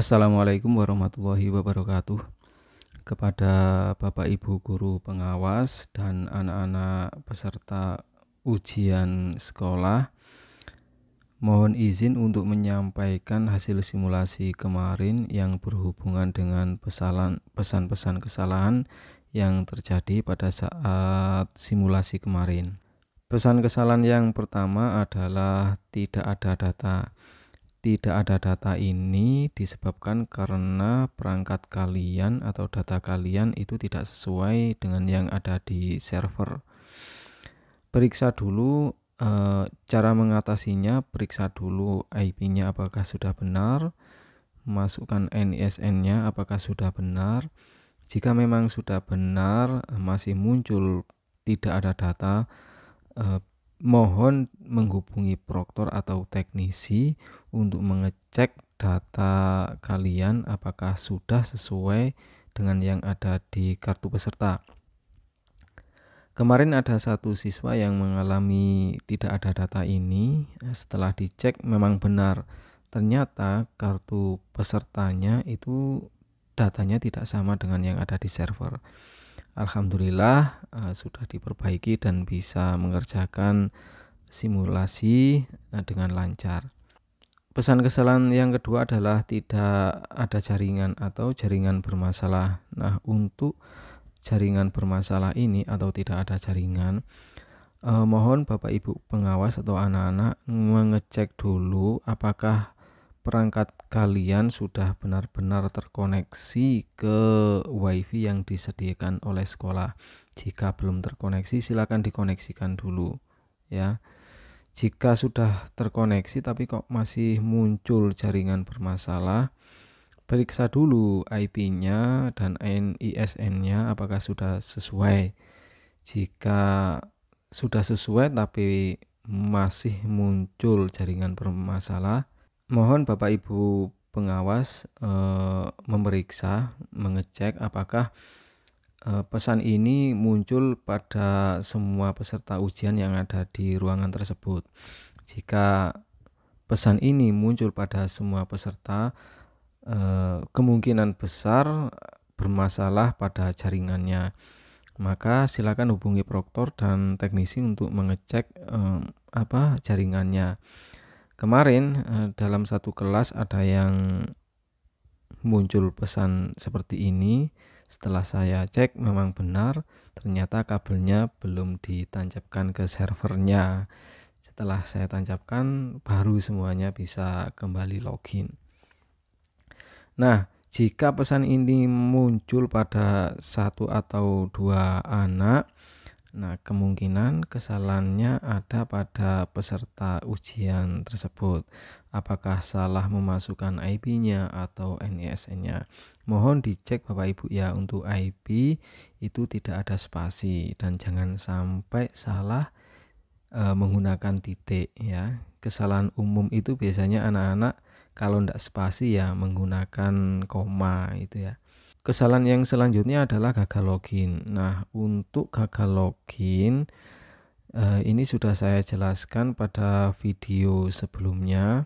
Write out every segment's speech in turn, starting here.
Assalamualaikum warahmatullahi wabarakatuh kepada Bapak Ibu guru pengawas dan anak-anak peserta ujian sekolah mohon izin untuk menyampaikan hasil simulasi kemarin yang berhubungan dengan pesan-pesan kesalahan yang terjadi pada saat simulasi kemarin pesan kesalahan yang pertama adalah tidak ada data tidak ada data ini disebabkan karena perangkat kalian atau data kalian itu tidak sesuai dengan yang ada di server. Periksa dulu e, cara mengatasinya, periksa dulu IP-nya apakah sudah benar, masukkan NISN-nya apakah sudah benar. Jika memang sudah benar eh, masih muncul tidak ada data, e, mohon menghubungi proktor atau teknisi untuk mengecek data kalian apakah sudah sesuai dengan yang ada di kartu peserta. Kemarin ada satu siswa yang mengalami tidak ada data ini. Setelah dicek memang benar. Ternyata kartu pesertanya itu datanya tidak sama dengan yang ada di server. Alhamdulillah uh, sudah diperbaiki dan bisa mengerjakan simulasi uh, dengan lancar. Pesan kesalahan yang kedua adalah tidak ada jaringan atau jaringan bermasalah. Nah, untuk jaringan bermasalah ini atau tidak ada jaringan, uh, mohon Bapak Ibu pengawas atau anak-anak mengecek dulu apakah perangkat kalian sudah benar-benar terkoneksi ke WiFi yang disediakan oleh sekolah. Jika belum terkoneksi, silakan dikoneksikan dulu ya. Jika sudah terkoneksi tapi kok masih muncul jaringan bermasalah, periksa dulu IP-nya dan NISN-nya apakah sudah sesuai. Jika sudah sesuai tapi masih muncul jaringan bermasalah, Mohon Bapak Ibu pengawas e, memeriksa, mengecek apakah e, pesan ini muncul pada semua peserta ujian yang ada di ruangan tersebut. Jika pesan ini muncul pada semua peserta, e, kemungkinan besar bermasalah pada jaringannya. Maka silakan hubungi proktor dan teknisi untuk mengecek e, apa jaringannya kemarin eh, dalam satu kelas ada yang muncul pesan seperti ini setelah saya cek memang benar ternyata kabelnya belum ditancapkan ke servernya setelah saya tancapkan baru semuanya bisa kembali login nah jika pesan ini muncul pada satu atau dua anak Nah, kemungkinan kesalahannya ada pada peserta ujian tersebut. Apakah salah memasukkan ip nya atau NISN-nya? Mohon dicek Bapak Ibu ya untuk IP itu tidak ada spasi dan jangan sampai salah e, menggunakan titik ya. Kesalahan umum itu biasanya anak-anak kalau tidak spasi ya menggunakan koma itu ya. Kesalahan yang selanjutnya adalah gagal login. Nah, untuk gagal login eh, ini sudah saya jelaskan pada video sebelumnya.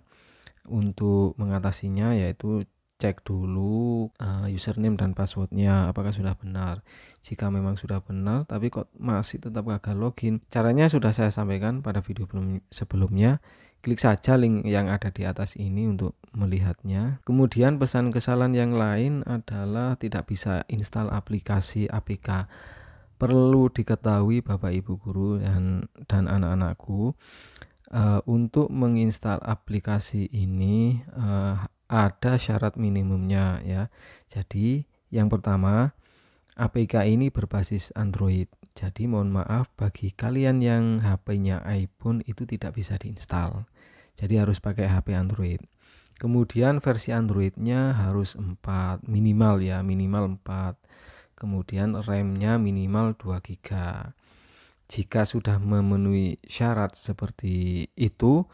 Untuk mengatasinya yaitu cek dulu eh, username dan passwordnya apakah sudah benar jika memang sudah benar tapi kok masih tetap gagal login caranya sudah saya sampaikan pada video sebelumnya Klik saja link yang ada di atas ini untuk melihatnya. Kemudian pesan kesalahan yang lain adalah tidak bisa install aplikasi APK. Perlu diketahui Bapak Ibu guru dan dan anak-anakku uh, untuk menginstal aplikasi ini uh, ada syarat minimumnya ya. Jadi yang pertama APK ini berbasis Android. Jadi mohon maaf bagi kalian yang HP-nya iPhone itu tidak bisa diinstal jadi harus pakai HP Android kemudian versi Androidnya harus 4 minimal ya minimal 4 kemudian RAM-nya minimal 2 GB jika sudah memenuhi syarat seperti itu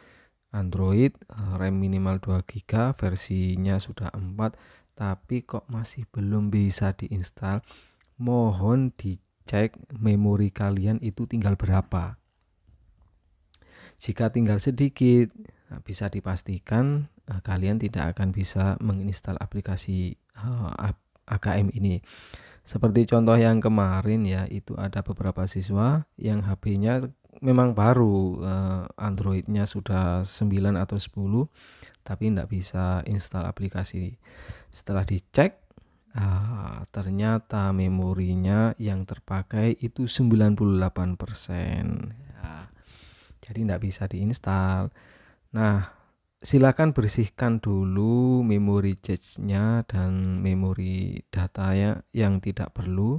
Android eh, RAM minimal 2 GB versinya sudah 4 tapi kok masih belum bisa diinstal mohon dicek memori kalian itu tinggal berapa jika tinggal sedikit, eh, bisa dipastikan eh, kalian tidak akan bisa menginstal aplikasi eh, AKM ini. Seperti contoh yang kemarin ya, itu ada beberapa siswa yang HP-nya memang baru Android-nya sudah 9 atau 10 tapi tidak bisa install aplikasi. Setelah dicek, ah, ternyata memorinya yang terpakai itu 98% jadi tidak bisa diinstal nah silakan bersihkan dulu memori cache-nya dan memori data ya yang tidak perlu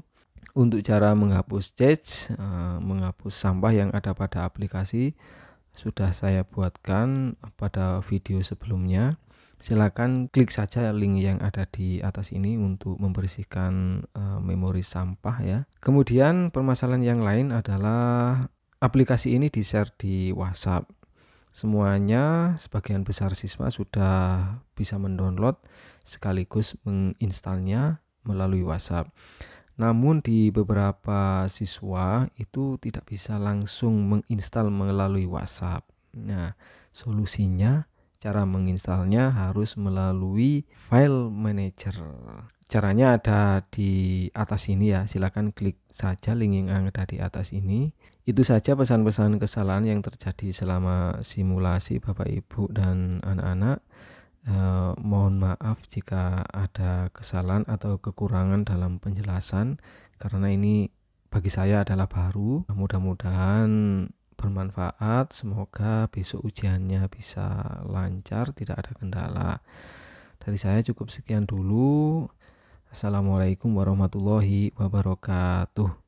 untuk cara menghapus cache eh, menghapus sampah yang ada pada aplikasi sudah saya buatkan pada video sebelumnya silakan klik saja link yang ada di atas ini untuk membersihkan uh, memori sampah ya. Kemudian permasalahan yang lain adalah aplikasi ini di-share di WhatsApp. Semuanya sebagian besar siswa sudah bisa mendownload sekaligus menginstalnya melalui WhatsApp. Namun di beberapa siswa itu tidak bisa langsung menginstal melalui WhatsApp. Nah, solusinya cara menginstalnya harus melalui file manager. Caranya ada di atas ini ya. Silakan klik saja link yang ada di atas ini. Itu saja pesan-pesan kesalahan yang terjadi selama simulasi Bapak Ibu dan anak-anak. Eh, mohon maaf jika ada kesalahan atau kekurangan dalam penjelasan karena ini bagi saya adalah baru. Mudah-mudahan bermanfaat. Semoga besok ujiannya bisa lancar, tidak ada kendala. Dari saya cukup sekian dulu. Assalamualaikum warahmatullahi wabarakatuh.